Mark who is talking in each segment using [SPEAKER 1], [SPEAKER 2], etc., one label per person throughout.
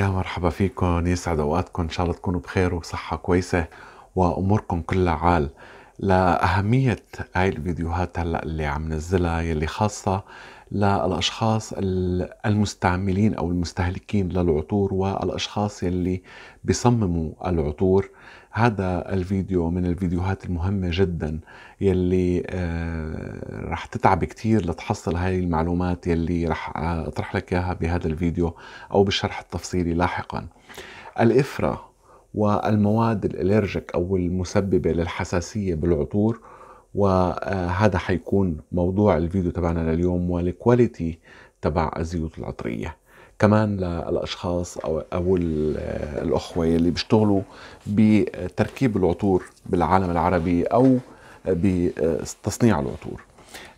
[SPEAKER 1] يا مرحبا فيكم يسعد اوقاتكم ان شاء الله تكونوا بخير وصحة كويسة واموركم كلها عال لأهمية هاي الفيديوهات هلا اللي عم نزلها يلي خاصة للأشخاص المستعملين أو المستهلكين للعطور والأشخاص يلي بيصمموا العطور هذا الفيديو من الفيديوهات المهمة جدا يلي آه، رح تتعب كتير لتحصل هاي المعلومات يلي رح آه، اطرح لك اياها بهذا الفيديو او بالشرح التفصيلي لاحقا الإفرة والمواد الالرجيك او المسببة للحساسية بالعطور وهذا آه، حيكون موضوع الفيديو تبعنا لليوم والكواليتي تبع الزيوت العطرية كمان للاشخاص او او الاخوه يلي بيشتغلوا بتركيب العطور بالعالم العربي او بتصنيع العطور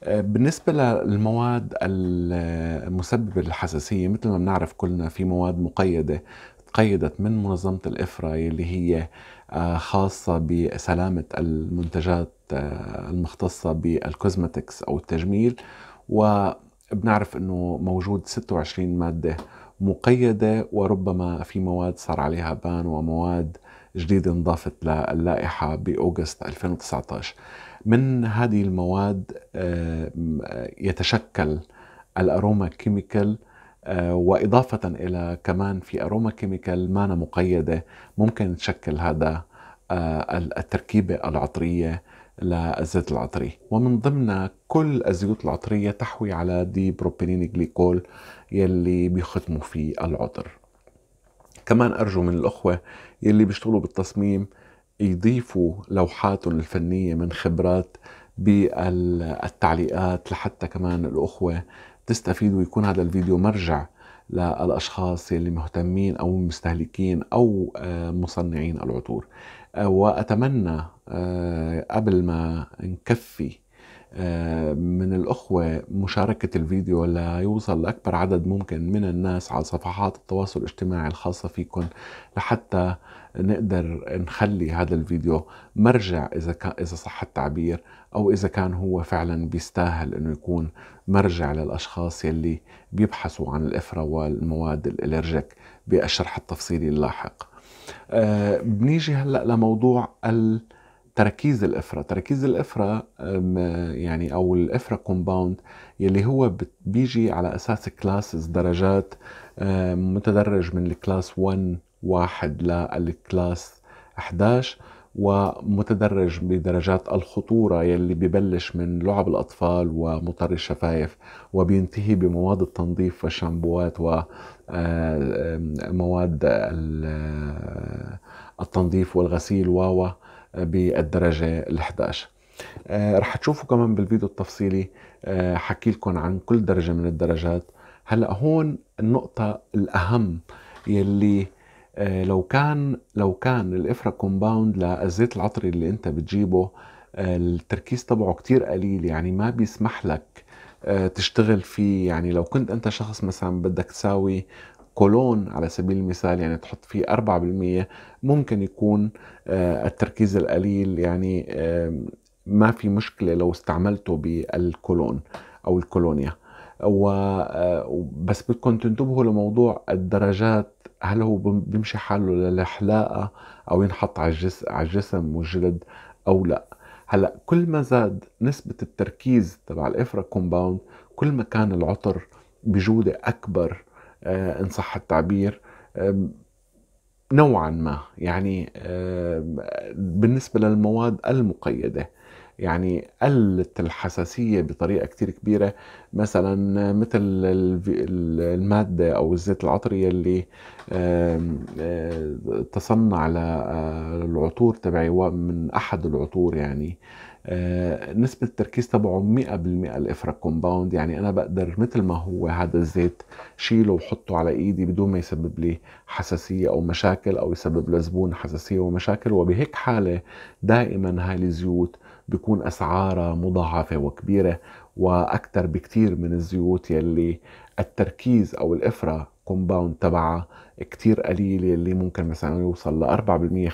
[SPEAKER 1] بالنسبه للمواد المسببه للحساسيه مثل ما بنعرف كلنا في مواد مقيده تقيدت من منظمه الافرا اللي هي آه، خاصه بسلامه المنتجات آه، المختصه بالكوزمتكس او التجميل و بنعرف انه موجود 26 ماده مقيده وربما في مواد صار عليها بان ومواد جديده انضافت للائحه باوغست 2019 من هذه المواد آه، يتشكل الاروما كيميكال آه، واضافه الى كمان في اروما كيميكال مانا مقيده ممكن تشكل هذا آه، التركيبه العطريه للزيت العطري ومن ضمنها كل الزيوت العطرية تحوي على دي بروبيلين جليكول يلي بيختموا فيه العطر كمان أرجو من الأخوة يلي بيشتغلوا بالتصميم يضيفوا لوحاتهم الفنية من خبرات بالتعليقات لحتى كمان الأخوة تستفيد ويكون هذا الفيديو مرجع للاشخاص يلي مهتمين او مستهلكين او آه، مصنعين العطور آه، واتمنى آه، قبل ما نكفي آه، من الأخوة مشاركة الفيديو ليوصل لأكبر عدد ممكن من الناس على صفحات التواصل الاجتماعي الخاصة فيكم لحتى نقدر نخلي هذا الفيديو مرجع إذا كان إذا صح التعبير أو إذا كان هو فعلا بيستاهل إنه يكون مرجع للأشخاص يلي بيبحثوا عن الإفرا والمواد الإلرجيك بالشرح التفصيلي اللاحق آه، بنيجي هلا لموضوع تركيز الافره تركيز الافره يعني او الافره كومباوند يلي هو بيجي على اساس كلاسز درجات متدرج من الكلاس 1 واحد للكلاس 11 ومتدرج بدرجات الخطورة يلي ببلش من لعب الأطفال ومطر الشفايف وبينتهي بمواد التنظيف والشامبوات ومواد آه، آه، التنظيف والغسيل و بالدرجة ال 11 آه، رح تشوفوا كمان بالفيديو التفصيلي حكي لكم عن كل درجة من الدرجات هلأ هون النقطة الأهم يلي آه، لو كان لو كان الافرا كومباوند للزيت العطري اللي انت بتجيبه آه، التركيز تبعه كتير قليل يعني ما بيسمح لك آه، تشتغل فيه يعني لو كنت انت شخص مثلا بدك تساوي كولون على سبيل المثال يعني تحط فيه 4% ممكن يكون التركيز القليل يعني ما في مشكله لو استعملته بالكولون او الكولونيا آه، و بس بدكم تنتبهوا لموضوع الدرجات هل هو بيمشي حاله للحلاقه او ينحط على الجسم على الجسم والجلد او لا هلا كل ما زاد نسبه التركيز تبع الافرا كومباوند كل ما كان العطر بجوده اكبر آه، ان صح التعبير نوعا ما يعني بالنسبه للمواد المقيده يعني قلت الحساسية بطريقة كتير كبيرة مثلا مثل المادة أو الزيت العطري اللي آه، تصنع للعطور آه، تبعي من أحد العطور يعني آه، نسبة التركيز تبعه 100% الإفرا كومباوند يعني أنا بقدر مثل ما هو هذا الزيت شيله وحطه على إيدي بدون ما يسبب لي حساسية أو مشاكل أو يسبب لزبون حساسية ومشاكل وبهيك حالة دائما هاي الزيوت بيكون أسعارها مضاعفة وكبيرة وأكثر بكتير من الزيوت يلي التركيز أو الإفرة كومباوند تبعها كتير قليلة اللي ممكن مثلا يوصل ل 4%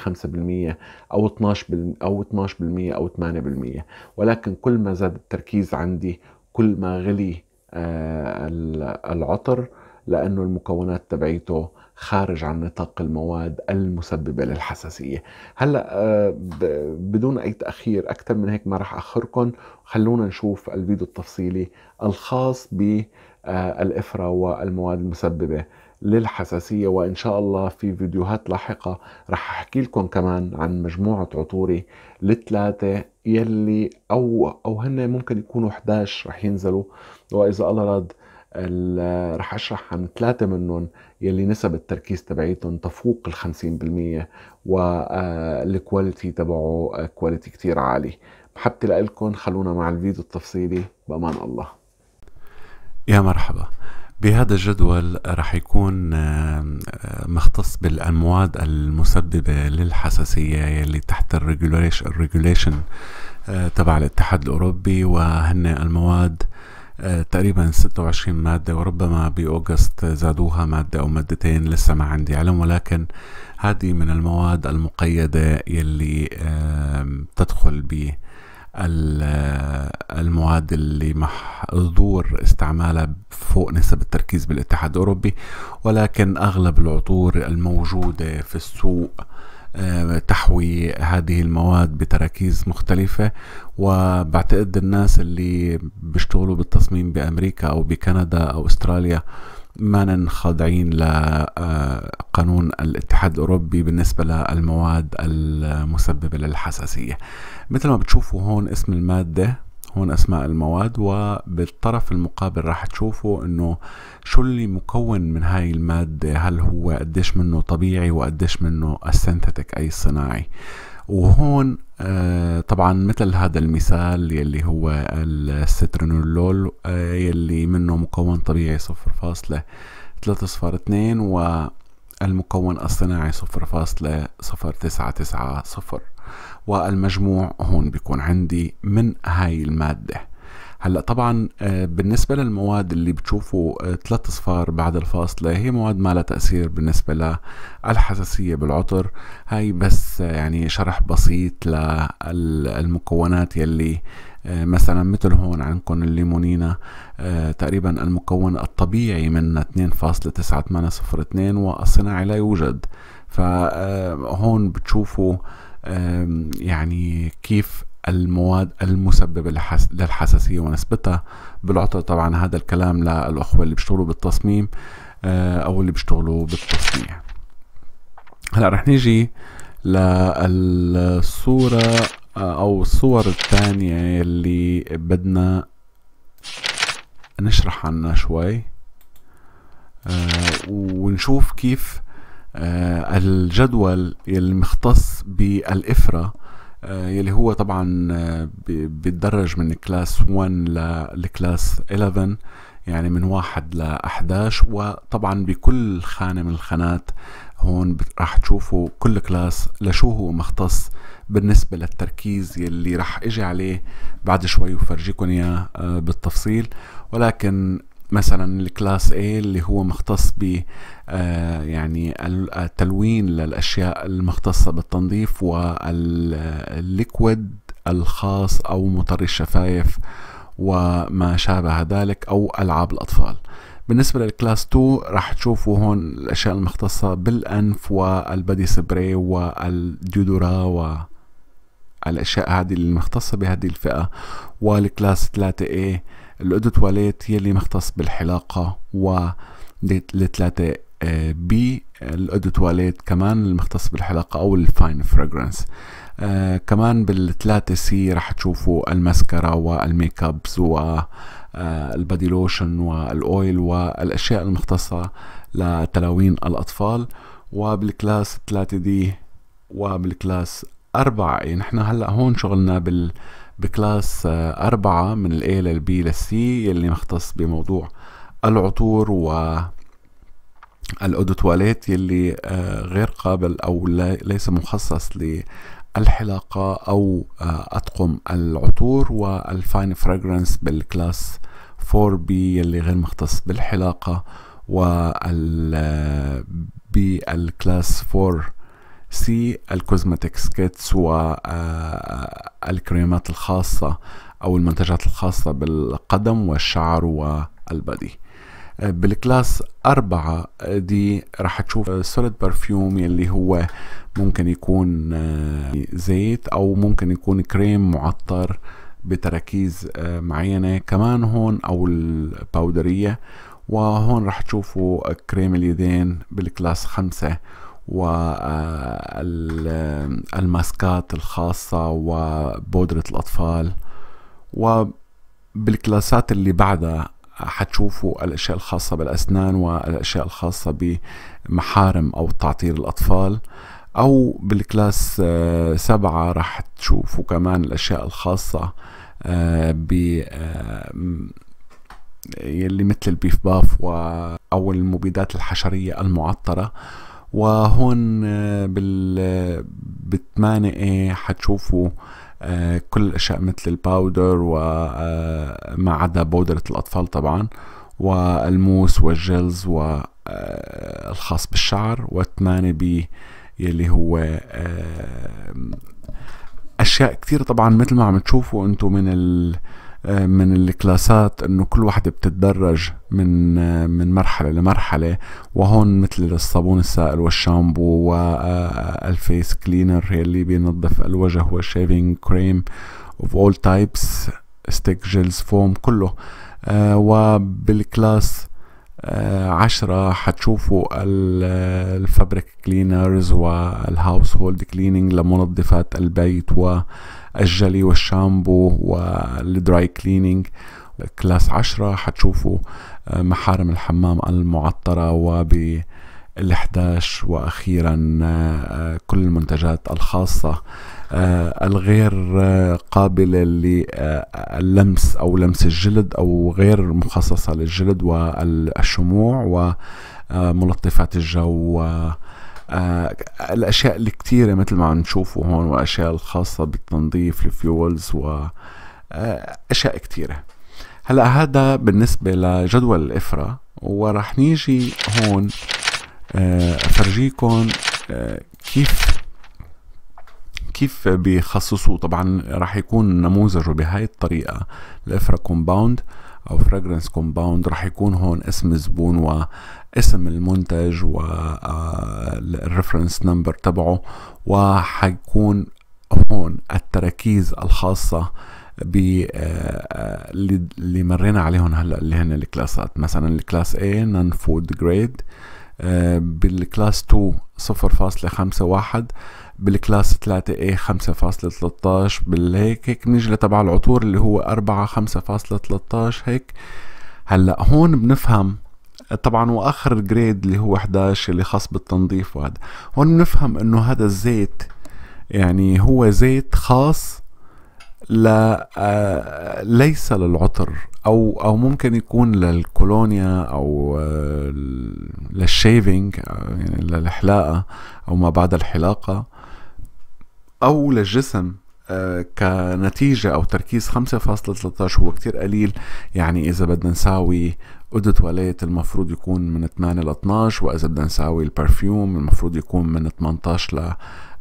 [SPEAKER 1] 5% أو 12% أو 12% أو 8% ولكن كل ما زاد التركيز عندي كل ما غلي آه، العطر لأنه المكونات تبعيته خارج عن نطاق المواد المسببة للحساسية هلأ آه، بدون أي تأخير أكثر من هيك ما راح أخركم خلونا نشوف الفيديو التفصيلي الخاص بالإفرة آه، والمواد المسببة للحساسية وإن شاء الله في فيديوهات لاحقة راح أحكي لكم كمان عن مجموعة عطوري للثلاثة يلي أو أو هن ممكن يكونوا 11 راح ينزلوا وإذا الله راد رح اشرح عن ثلاثة منهم يلي نسب التركيز تبعيتهم تفوق ال 50% والكواليتي آه، تبعه كواليتي آه، كتير عالي محبتي لكم خلونا مع الفيديو التفصيلي بأمان الله يا مرحبا بهذا الجدول رح يكون آه، مختص بالأمواد المسببة للحساسية يلي تحت الريجوليشن تبع الاتحاد الأوروبي وهن المواد تقريبا 26 مادة وربما بأوغست زادوها مادة أو مادتين لسه ما عندي علم ولكن هذه من المواد المقيدة يلي تدخل ب آه، المواد اللي محظور استعمالها فوق نسب التركيز بالاتحاد الأوروبي ولكن أغلب العطور الموجودة في السوق آه، تحوي هذه المواد بتراكيز مختلفة وبعتقد الناس اللي بيشتغلوا بالتصميم بأمريكا أو بكندا أو أستراليا ما خاضعين لقانون آه، الاتحاد الأوروبي بالنسبة للمواد المسببة للحساسية مثل ما بتشوفوا هون اسم المادة هون اسماء المواد وبالطرف المقابل راح تشوفوا انه شو اللي مكون من هاي المادة هل هو قديش منه طبيعي وقديش منه السنتيتك اي الصناعي وهون آه طبعا مثل هذا المثال يلي هو السترونولول آه يلي منه مكون طبيعي صفر فاصلة ثلاثة صفر اثنين و المكون الصناعي 0.0990 والمجموع هون بيكون عندي من هاي المادة هلا طبعا آه، بالنسبة للمواد اللي بتشوفوا آه، ثلاث صفار بعد الفاصلة هي مواد ما لها تأثير بالنسبة للحساسية بالعطر هاي بس آه، يعني شرح بسيط للمكونات يلي آه، مثلا مثل هون عندكم الليمونينا آه، تقريبا المكون الطبيعي منها 2.9802 والصناعي لا يوجد فهون آه، بتشوفوا يعني كيف المواد المسببة للحساسية ونسبتها بالعطر طبعا هذا الكلام للأخوة اللي بيشتغلوا بالتصميم أو اللي بيشتغلوا بالتصنيع هلا رح نيجي للصورة آه، او الصور الثانية اللي بدنا نشرح عنها شوي آه، ونشوف كيف آه، الجدول المختص بالإفرة يلي هو طبعا بيتدرج من كلاس 1 لكلاس 11 يعني من واحد ل 11 وطبعا بكل خانة من الخانات هون راح تشوفوا كل كلاس لشو هو مختص بالنسبة للتركيز يلي راح اجي عليه بعد شوي وفرجيكم اياه آه، بالتفصيل ولكن مثلا الكلاس A اللي هو مختص ب آه، يعني التلوين آه، للاشياء المختصه بالتنظيف والليكويد الخاص او مطر الشفايف وما شابه ذلك او العاب الاطفال بالنسبة للكلاس 2 راح تشوفوا هون الأشياء المختصة بالأنف والبادي سبراي والديودورا و الأشياء هذه المختصة بهذه الفئة والكلاس 3A إيه، الأدو تواليت يلي مختص بالحلاقة و 3 آه، بالأدو آه، تواليت كمان المختص بالحلقة أو الفاين فريجرنس آه كمان بالثلاثة سي راح تشوفوا المسكرة والميك ابس آه، والبادي لوشن والأويل والأشياء المختصة لتلاوين الأطفال وبالكلاس 3 دي وبالكلاس 4 يعني نحن هلا هون شغلنا بال بكلاس أربعة من الاي A للسي B C اللي مختص بموضوع العطور و تواليت يلي آه، غير قابل أو ليس مخصص للحلاقة أو آه، أطقم العطور والفاين فراجرنس بالكلاس 4 بي يلي غير مختص بالحلاقة وال آه، الكلاس 4 سي الكوزماتكس كيتس والكريمات الخاصة أو المنتجات الخاصة بالقدم والشعر والبدي بالكلاس أربعة دي رح تشوف سوليد برفيوم يلي هو ممكن يكون آه، زيت أو ممكن يكون كريم معطر بتراكيز آه، معينة كمان هون أو الباودرية وهون رح تشوفوا كريم اليدين بالكلاس خمسة والماسكات آه، الخاصة وبودرة الأطفال وبالكلاسات اللي بعدها حتشوفوا الأشياء الخاصة بالأسنان والأشياء الخاصة بمحارم أو تعطير الأطفال أو بالكلاس آه، سبعة رح تشوفوا كمان الأشياء الخاصة آه، ب آه، يلي مثل البيف باف و أو المبيدات الحشرية المعطرة وهون بال بالثمانية حتشوفوا آه، كل الاشياء مثل الباودر وما آه، عدا بودرة الاطفال طبعا والموس والجلز والخاص آه، بالشعر والثمانية بي يلي هو اشياء كثير طبعا مثل ما عم تشوفوا انتم من ال آه، من الكلاسات انه كل وحده بتتدرج من آه، من مرحله لمرحله وهون مثل الصابون السائل والشامبو والفيس آه، كلينر يلي بينظف الوجه والشيفينج كريم اوف اول تايبس ستيك جيلز فوم كله وبالكلاس عشرة حتشوفوا الفابريك كلينرز والهاوس هولد كليننج لمنظفات البيت و الجلي والشامبو والدراي كليننج كلاس عشرة حتشوفوا آه، محارم الحمام المعطرة وبال ال11 واخيرا آه، كل المنتجات الخاصه آه، الغير قابله للمس او لمس الجلد او غير مخصصه للجلد والشموع وملطفات الجو آه الاشياء الكتيرة مثل ما عم نشوفه هون واشياء الخاصة بالتنظيف الفيولز و آه، اشياء كتيرة هلا هذا بالنسبة لجدول الافرة ورح نيجي هون آه، افرجيكم آه، كيف كيف بيخصصوا طبعا راح يكون نموذجه بهاي الطريقة الافرا كومباوند او fragrance كومباوند راح يكون هون اسم الزبون واسم المنتج والريفرنس آه، نمبر تبعه وحيكون هون التراكيز الخاصه ب آه، آه، اللي مرينا عليهم هلا اللي هن الكلاسات مثلا الكلاس A non food grade آه، بالكلاس 2 0.51 بالكلاس 3A 5.13 إيه بالهيك هيك بنيجي لتبع العطور اللي هو 4 5.13 هيك هلا هون بنفهم طبعا واخر جريد اللي هو 11 اللي خاص بالتنظيف وهذا هون بنفهم انه هذا الزيت يعني هو زيت خاص لا آه، ليس للعطر او او ممكن يكون للكولونيا او آه، للشيفينج آه، يعني للحلاقه او ما بعد الحلاقه او للجسم كنتيجة أو تركيز 5.13 هو كتير قليل يعني إذا بدنا نساوي أود تواليت المفروض يكون من 8 ل 12 وإذا بدنا نساوي البرفيوم المفروض يكون من 18 ل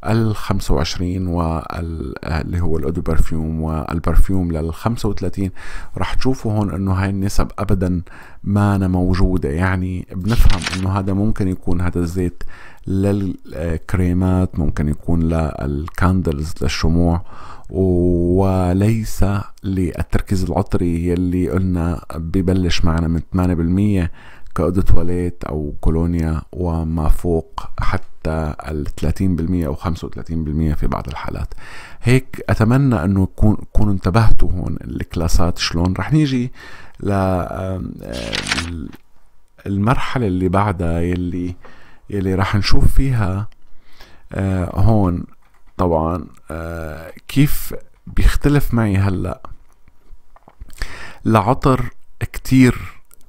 [SPEAKER 1] ال 25 واللي هو الاودو برفيوم والبرفيوم لل 35 رح تشوفوا هون انه هاي النسب ابدا ما أنا موجوده يعني بنفهم انه هذا ممكن يكون هذا الزيت للكريمات ممكن يكون للكاندلز للشموع وليس للتركيز العطري يلي قلنا ببلش معنا من 8% كأودو تواليت أو كولونيا وما فوق حتى حتى ال 30% او 35% في بعض الحالات هيك اتمنى انه تكون تكونوا انتبهتوا هون الكلاسات شلون رح نيجي ل المرحله اللي بعدها يلي يلي رح نشوف فيها آه، هون طبعا آه، كيف بيختلف معي هلا لعطر كتير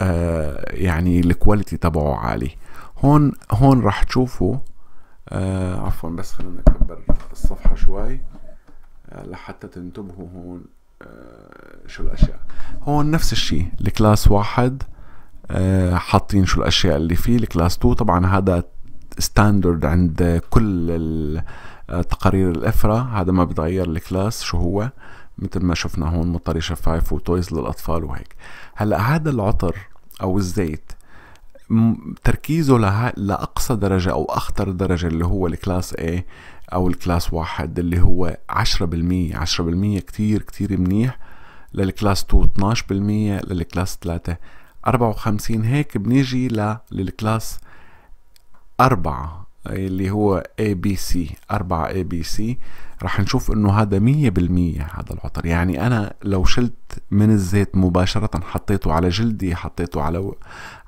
[SPEAKER 1] آه، يعني الكواليتي تبعه عالي هون هون رح تشوفوا آه عفوا بس خلينا نكبر الصفحة شوي آه، لحتى تنتبهوا هون آه شو الأشياء هون نفس الشيء الكلاس واحد آه حاطين شو الأشياء اللي فيه الكلاس 2 طبعا هذا ستاندرد عند كل آه، تقارير الإفرا هذا ما بتغير الكلاس شو هو مثل ما شفنا هون مطري شفايف وتويز للأطفال وهيك هلأ هذا العطر أو الزيت تركيزه لها لاقصى درجه او اخطر درجه اللي هو الكلاس A او الكلاس واحد اللي هو 10% 10% كتير كتير منيح للكلاس 2 12% للكلاس 3 54 هيك بنيجي للكلاس 4 اللي هو ABC 4 ABC رح نشوف انه هذا مية بالمية هذا العطر يعني انا لو شلت من الزيت مباشرة حطيته على جلدي حطيته على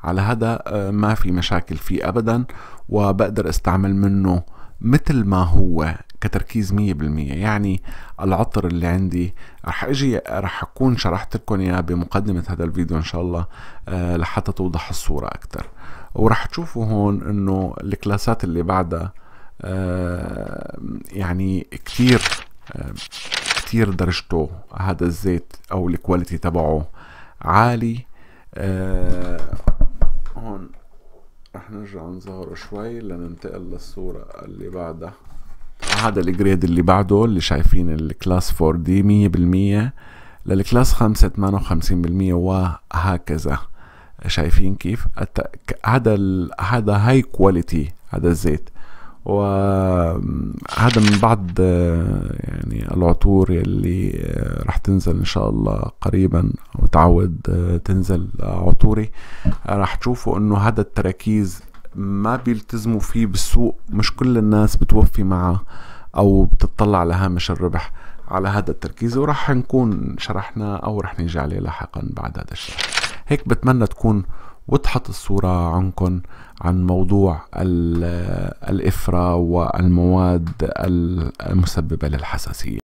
[SPEAKER 1] على هذا آه، ما في مشاكل فيه ابدا وبقدر استعمل منه مثل ما هو كتركيز مية بالمية يعني العطر اللي عندي رح اجي رح اكون شرحت لكم اياه بمقدمة هذا الفيديو ان شاء الله آه، لحتى توضح الصورة اكتر ورح تشوفوا هون انه الكلاسات اللي بعدها آه، يعني كتير كتير درجته هذا الزيت او الكواليتي تبعه عالي آه، هون رح نرجع نظهره شوي لننتقل للصورة اللي بعدها هذا الجريد اللي بعده اللي شايفين الكلاس 4 دي مية بالمية للكلاس 5 58 بالمية وهكذا شايفين كيف هذا هذا هاي كواليتي هذا الزيت وهذا من بعض آه، يعني العطور اللي آه، راح تنزل ان شاء الله قريبا وتعود آه، تنزل عطوري راح تشوفوا انه هذا التراكيز ما بيلتزموا فيه بالسوق مش كل الناس بتوفي معه او بتطلع على هامش الربح على هذا التركيز وراح نكون شرحنا او راح نيجي عليه لاحقا بعد هذا الشرح هيك بتمنى تكون وضحت الصورة عنكم عن موضوع الإفرة والمواد المسببة للحساسية